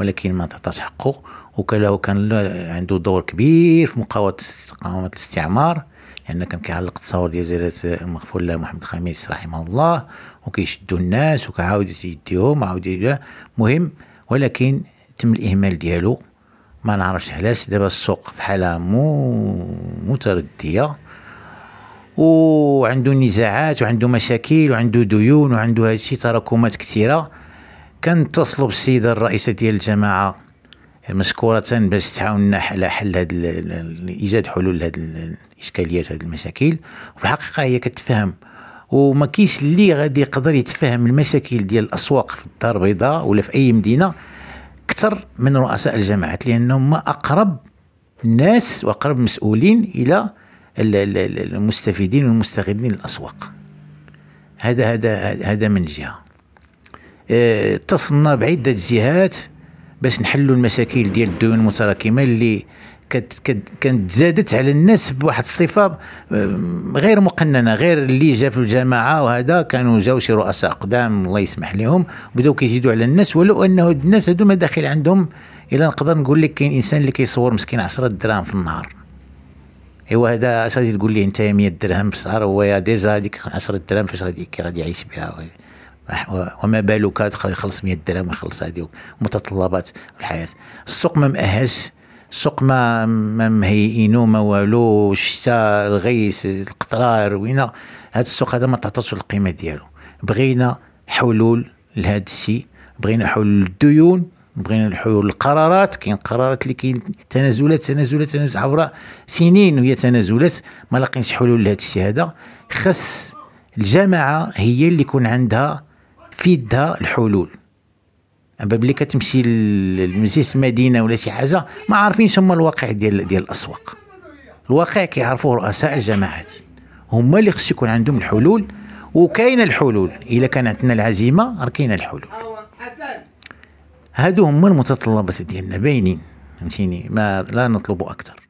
ولكن ما تعطاش حقه وكان كان عنده دور كبير في مقاومه مقاومه الاستعمار لان يعني كان كيعلق التصاور ديال جلاله المغفور له محمد الخامس رحمه الله وكيشدوا الناس وكعاود يديهم عاود مهم ولكن تم الاهمال ديالو ما نعرفش علاش دابا السوق في حاله مو مترديه وعنده نزاعات وعنده مشاكل وعنده ديون وعنده هادشي تراكمات كثيره تصلب بالسيده الرئيسه ديال الجماعه مشكورة باش تعاوننا على حل هاد ايجاد حلول لهاد الاشكاليات وهاد المشاكل وفي الحقيقه هي كتفهم وما كاينش اللي غادي يقدر يتفهم المشاكل ديال الاسواق في الدار البيضاء ولا في اي مدينه اكثر من رؤساء الجماعات لانهم اقرب الناس واقرب مسؤولين الى المستفيدين والمستغلين الاسواق هذا هذا هذا من جهه اتصلنا آه، بعده جهات باش نحلوا المشاكل ديال الديون المتراكمه اللي كانت زادت على الناس بواحد الصفه آه، غير مقننه غير اللي جا في الجماعه وهذا كانوا جاو شي رؤساء قدام الله يسمح لهم بداو كيزيدوا على الناس ولو انه الناس ما مداخل عندهم الا نقدر نقول لك كاين انسان اللي كيصور مسكين 10 دراهم في النهار ايوا هذا اش غادي تقول لي انت 100 درهم في الشهر هو ديجا هذيك 10 دراهم فاش غادي غادي يعيش بها وما بالك يخلص 100 درهم يخلص هذه متطلبات الحياه السوق ما مأهلش السوق ما ما مهيئينو ما والو الشتاء الغيس القطرار وين هذا السوق هذا ما تعطوش القيمه ديالو بغينا حلول لهذا الشيء بغينا حلول للديون بغينا الحلول القرارات كاين قرارات اللي كاين تنازلات تنازلات تنازلات عبر سنين وهي تنازلات ما لاقينش حلول لهذا الشيء هذا خاص الجماعه هي اللي يكون عندها في يدها الحلول اما ملي كتمشي لمجلس المدينه ولا شي حاجه ما عارفينش هما الواقع ديال ديال الاسواق الواقع كيعرفوه رؤساء الجماعات هما اللي خص يكون عندهم الحلول وكاين الحلول الا كان عندنا العزيمه راه كاينه الحلول هادو هما المتطلبات ديالنا باينين فهمتيني ما لا نطلب اكثر